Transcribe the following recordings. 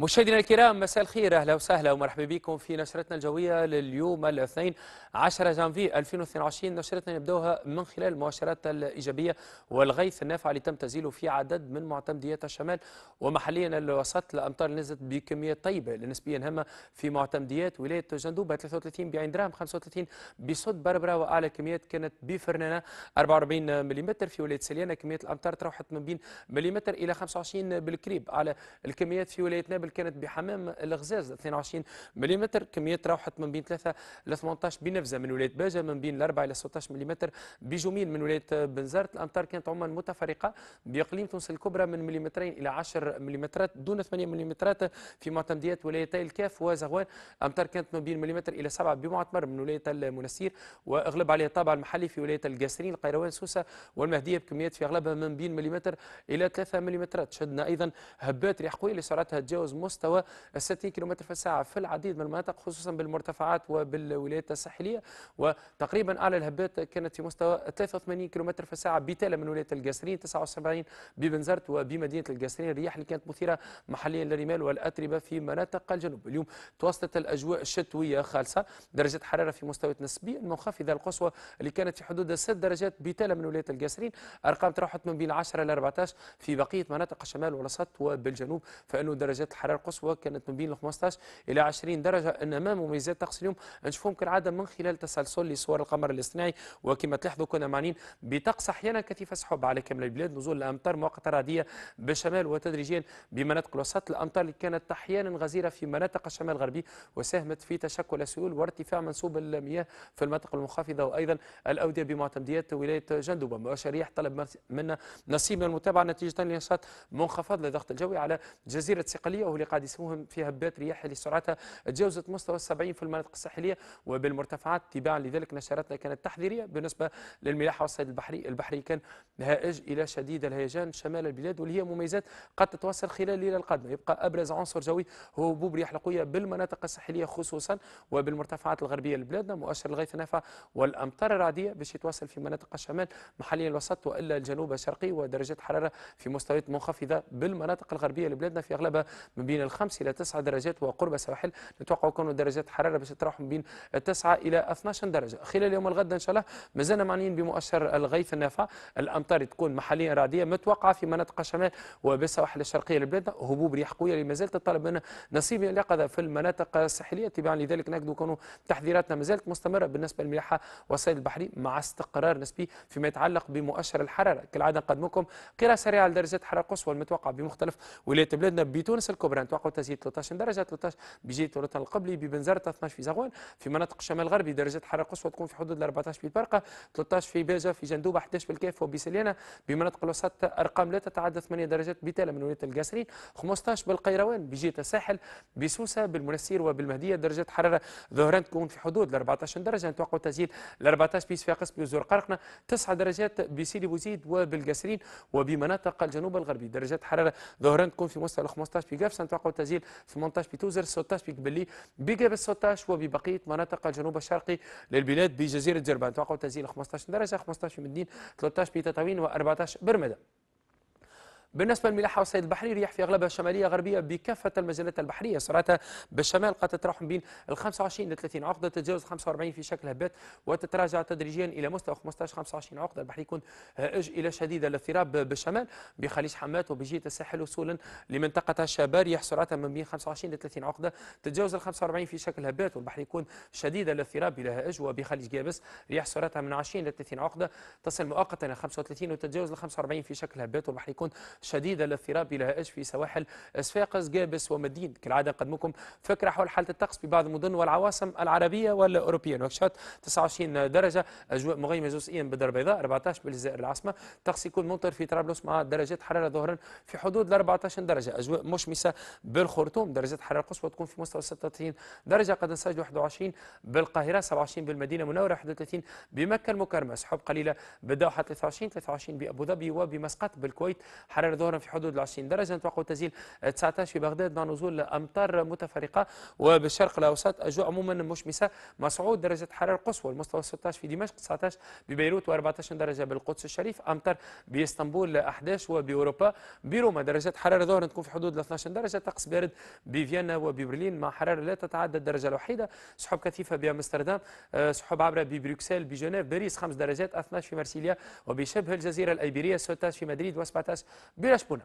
مشاهدينا الكرام مساء الخير اهلا وسهلا ومرحبا بكم في نشرتنا الجويه لليوم الاثنين 10 جانفي 2022 نشرتنا نبداوها من خلال المؤشرات الايجابيه والغيث النافع اللي تم تزيله في عدد من معتمديات الشمال ومحليا الوسط الامطار نزلت بكميات طيبه نسبيا هامه في معتمديات ولايه جندوبه 33 بعين درهم 35 بصد بربره واعلى كميات كانت بفرنانه 44 ملم في ولايه سليانه كميات الامطار تروحت من بين ملم الى 25 بالكريب على الكميات في ولايه نابل قبل كانت بحمام الغزاز 22 ملم كميات راوحت من بين 3 ل 18 بنفزه من ولايه باجه من بين 4 الى 16 ملم بجميل من ولايه بنزرت الامطار كانت عموما متفرقه باقليم تونس الكبرى من مليمترين الى 10 ملم دون 8 ملم في معتمديات ولايتي الكاف وزغوان الامطار كانت من بين مليمتر الى 7 بمعتمر من ولايه المنسير واغلب عليها الطابع المحلي في ولايه القاسرين القيروان سوسه والمهديه بكميات في اغلبها من بين مليمتر الى 3 ملم شدنا ايضا هبات ريح قويه اللي سرعتها تجاوز مستوى 60 كم في الساعة في العديد من المناطق خصوصا بالمرتفعات وبالولايات الساحلية وتقريبا أعلى الهبات كانت في مستوى 83 كم في الساعة بتالة من ولاية القاسرين 79 ببنزرت وبمدينة القاسرين الرياح اللي كانت مثيرة محليا للرمال والأتربة في مناطق الجنوب اليوم توسطت الأجواء الشتوية خالصة درجة حرارة في مستويات نسبيا منخفضة القصوى اللي كانت في حدود 6 درجات بتالة من ولاية القاسرين أرقام تراوحت من بين 10 ل 14 في بقية مناطق الشمال والوسط وبالجنوب فإنه درجات الحرارة الحراره القصوى كانت من بين 15 الى 20 درجه انما مميزات طقس اليوم نشوفهم كالعاده من خلال تسلسل لصور القمر الاصطناعي وكما تلاحظوا كنا معنيين بطقس احيانا كثيف سحب على كامل البلاد نزول الامطار مؤقته رعديه بالشمال وتدريجيا بمناطق الوسط الامطار اللي كانت احيانا غزيره في مناطق الشمال الغربي وساهمت في تشكل سيول وارتفاع منسوب المياه في المناطق المنخفضه وايضا الاوديه بمعتمديات ولايه جندوبه مشاريع طلب منا نصيب من المتابعه نتيجه لنشاط منخفض للضغط الجوي على جزيره صقليه اللي قاعد يسموهم فيها هبات رياح اللي سرعتها تجاوزت مستوى 70 في المناطق الساحليه وبالمرتفعات تباعا لذلك نشراتنا كانت تحذيريه بالنسبه للملاحه والصيد البحري البحري كان هائج الى شديد الهيجان شمال البلاد واللي هي مميزات قد تتوصل خلال الليله القادمه يبقى ابرز عنصر جوي هو هبوب رياح القويه بالمناطق الساحليه خصوصا وبالمرتفعات الغربيه لبلادنا مؤشر الغيث النافع والامطار الرعديه باش يتواصل في مناطق الشمال محليا الوسط والا الجنوب الشرقي ودرجات حراره في مستويات منخفضه بالمناطق الغربيه لبلادنا في اغلبها من بين الخمس إلى 9 درجات وقرب سواحل نتوقع كون درجات الحرارة باش تتراوح بين 9 إلى 12 درجة خلال يوم الغد إن شاء الله مازلنا معنيين بمؤشر الغيث النافع الأمطار تكون محليا رعدية متوقعة في مناطق الشمال وبالسواحل الشرقية للبلاد هبوب رياح قوية اللي مازالت تطلب منا نصيب اليقظة في المناطق الساحلية تبعا لذلك نجد كون تحذيراتنا مازالت مستمرة بالنسبة للملاحة والصيد البحري مع استقرار نسبي فيما يتعلق بمؤشر الحرارة كالعادة نقدمكم قراءة سريعة لدرجات الحرارة القصوى المتوقعة بمختلف ولايات بلادنا بتونس الكبرى الظهر توقع تزيد 13 درجه 13 بيجي الوطن القبلي ببنزرت 12 في زغوان في مناطق الشمال الغربي درجه الحراره القصوى تكون في حدود 14 في البرقه 13 في باجه في جندوبه 11 بالكاف وبسليانه بمناطق الوسط ارقام لا تتعدى 8 درجات بتالا من ولايه القاسرين 15 بالقيروان بجهه الساحل بسوسه بالمنسير وبالمهديه درجه حراره ظهران تكون في حدود 14 درجه نتوقعوا تزيد ال 14 في صفاقس بزور قرقنه 9 درجات بسيدي بوزيد وبالقاسرين وبمناطق الجنوب الغربي درجات حراره ظهران تكون في مستوى 15 في قفصه مثلا توقعوا تسجيل 18 بتوزر 16 بقبلي بقرب 16 وببقيه مناطق الجنوب الشرقي للبلاد بجزيره جربان توقع تسجيل 15 درجه 15 في مدين 13 بتطاوين و14 برمده بالنسبة للملاحة والسيد البحري رياح في أغلبها الشمالية غربية بكافة المجالات البحرية سرعتها بالشمال قد تتراوح بين ال 25 ل 30 عقدة تتجاوز 45 في شكل هبات وتتراجع تدريجيا إلى مستوى 15 25 عقدة البحر يكون هائج إلى شديد الاضطراب بالشمال بخليج حمات وبجهة الساحل وصولا لمنطقة الشباب رياح سرعتها من بين 25 ل 30 عقدة تتجاوز ال 45 في شكل هبات والبحر يكون شديد الاضطراب إلى هائج وبخليج جابس رياح سرعتها من 20 ل 30 عقدة تصل مؤقتا إلى 35 وتتجاوز ال 45 في شكل هبات والبحر يكون شديدة الاضطراب لها أجف في سواحل صفاقس جابس ومدين كالعادة نقدمكم فكرة حول حالة الطقس في بعض المدن والعواصم العربية والأوروبية نوكشوت 29 درجة أجواء مغيمة جزئيا بالدار البيضاء 14 بالجزائر العاصمة الطقس يكون ممطر في طرابلس مع درجات حرارة ظهرا في حدود 14 درجة أجواء مشمسة بالخرطوم درجات حرارة قصوى تكون في مستوى 36 درجة قد نسجل 21 بالقاهرة 27 بالمدينة المنورة 31 بمكة المكرمة سحب قليلة بالدوحه 23 23 بأبو ظبي وبمسقط بالكويت حرارة تكرر ظهرا في حدود ال 20 درجة نتوقع تسجيل 19 في بغداد مع نزول أمطار متفرقة وبالشرق الأوسط أجواء عموما مشمسة مع صعود درجة حرارة قصوى المستوى 16 في دمشق 19 ببيروت و14 درجة بالقدس الشريف أمطار بإسطنبول 11 وبأوروبا بروما درجات حرارة ظهرا تكون في حدود ال 12 درجة طقس بارد بفيينا وببرلين مع حرارة لا تتعدى الدرجة الوحيدة سحب كثيفة بأمستردام آه، سحب عبرة ببروكسل بجنيف باريس 5 درجات 12 في مارسيليا وبشبه الجزيرة الأيبيرية 16 في مدريد و17 Biraz buna.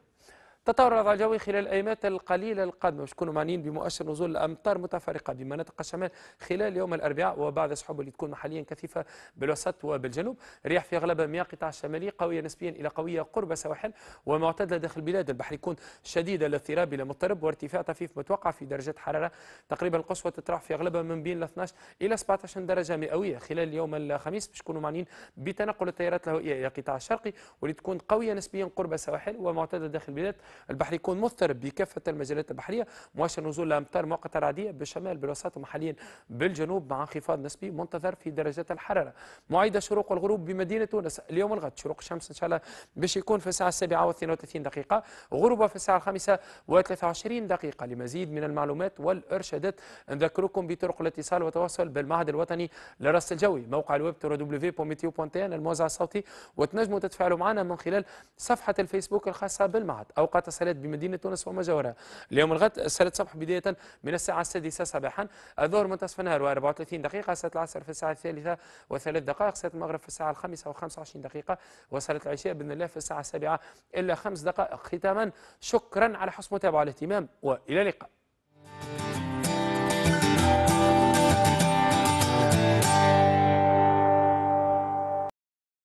تطور الوضع الجوي خلال الأيامات القليلة القادمة باش نكونوا معنيين بمؤشر نزول الأمطار متفرقة بمناطق الشمال خلال يوم الأربعاء وبعض السحب اللي تكون محليا كثيفة بالوسط وبالجنوب رياح في أغلب مياه القطاع الشمالي قوية نسبيا إلى قوية قرب السواحل ومعتدلة داخل البلاد البحر يكون شديد الاضطراب إلى مضطرب وارتفاع طفيف متوقع في درجات حرارة تقريبا القصوى تطرح في أغلبها من بين 12 إلى 17 درجة مئوية خلال يوم الخميس باش نكونوا معنيين بتنقل التيارات الهوائية إلى القطاع الشرقي واللي تكون قوية نسبيا قرب سواحل ومعتدلة داخل البلاد البحر يكون مضطرب بكافه المجالات البحريه مؤشر نزول الامطار مؤقته رعديه بالشمال بالوسط وحاليا بالجنوب مع انخفاض نسبي منتظر في درجات الحراره معيد الشروق والغروب بمدينه تونس اليوم الغد شروق الشمس ان شاء الله باش يكون في الساعه 7 و32 دقيقه غروبها في الساعه 5 و23 دقيقه لمزيد من المعلومات والارشادات نذكركم بطرق الاتصال والتواصل بالمعهد الوطني للرصد الجوي موقع الويب www.meteo.tn الموزع الصوتي وتنجموا تتفاعلوا معنا من خلال صفحه الفيسبوك الخاصه بالمعهد اوقات أربعة بمدينة تونس وما جاورها اليوم الغد الصلاة الصبح بداية من الساعة السادسة صباحا الظهر منتصف النهار و34 دقيقة صلاة العصر في الساعة الثالثة وثلاث دقائق صلاة المغرب في الساعة الخامسة و25 دقيقة وصلاة العشاء بإذن الله في الساعة السابعة إلا خمس دقائق ختاما شكرا على حسن المتابعة والاهتمام وإلى اللقاء